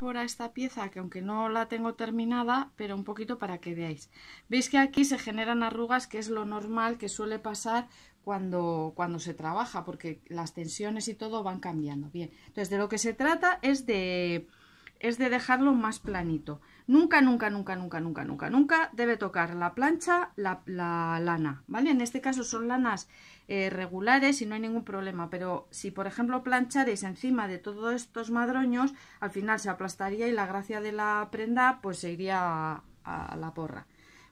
por esta pieza que aunque no la tengo terminada, pero un poquito para que veáis. Veis que aquí se generan arrugas, que es lo normal que suele pasar cuando, cuando se trabaja, porque las tensiones y todo van cambiando. Bien, entonces de lo que se trata es de es de dejarlo más planito. Nunca, nunca, nunca, nunca, nunca, nunca, nunca debe tocar la plancha la, lana, ¿vale? En este caso son lanas eh, regulares y no hay ningún problema, pero si por ejemplo plancharéis encima de todos estos madroños, al final se aplastaría y la gracia de la prenda pues se iría a la porra.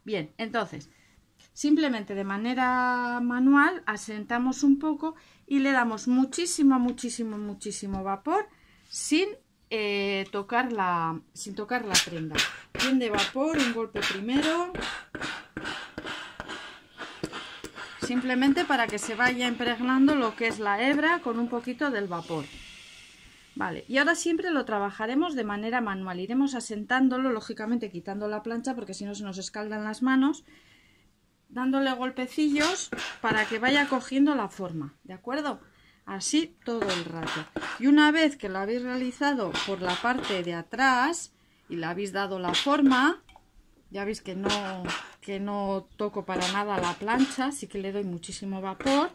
Bien, entonces, simplemente de manera manual asentamos un poco y le damos muchísimo, muchísimo, muchísimo vapor sin eh, sin tocar la prenda. Bien de vapor, un golpe primero. Simplemente para que se vaya impregnando lo que es la hebra con un poquito del vapor. Vale, y ahora siempre lo trabajaremos de manera manual. Iremos asentándolo, lógicamente quitando la plancha porque si no se nos escaldan las manos. Dándole golpecillos para que vaya cogiendo la forma, ¿de acuerdo? así todo el rato y una vez que lo habéis realizado por la parte de atrás y le habéis dado la forma ya veis que no que no toco para nada la plancha así que le doy muchísimo vapor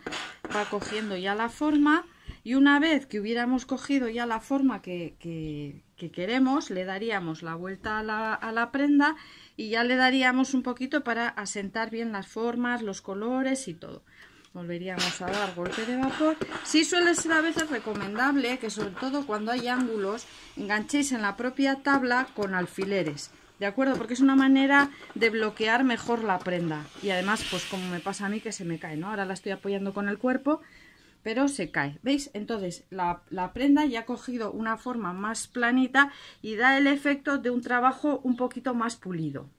va cogiendo ya la forma y una vez que hubiéramos cogido ya la forma que, queremos le daríamos la vuelta a la prenda y ya le daríamos un poquito para asentar bien las formas los colores y todo volveríamos a dar golpe de vapor. Sí suele ser a veces recomendable que sobre todo cuando hay ángulos enganchéis en la propia tabla con alfileres. ¿De acuerdo? Porque es una manera de bloquear mejor la prenda. Y además, pues como me pasa a mí que se me cae, ¿no? Ahora la estoy apoyando con el cuerpo, pero se cae. ¿Veis? Entonces, la, la prenda ya ha cogido una forma más planita y da el efecto de un trabajo un poquito más pulido.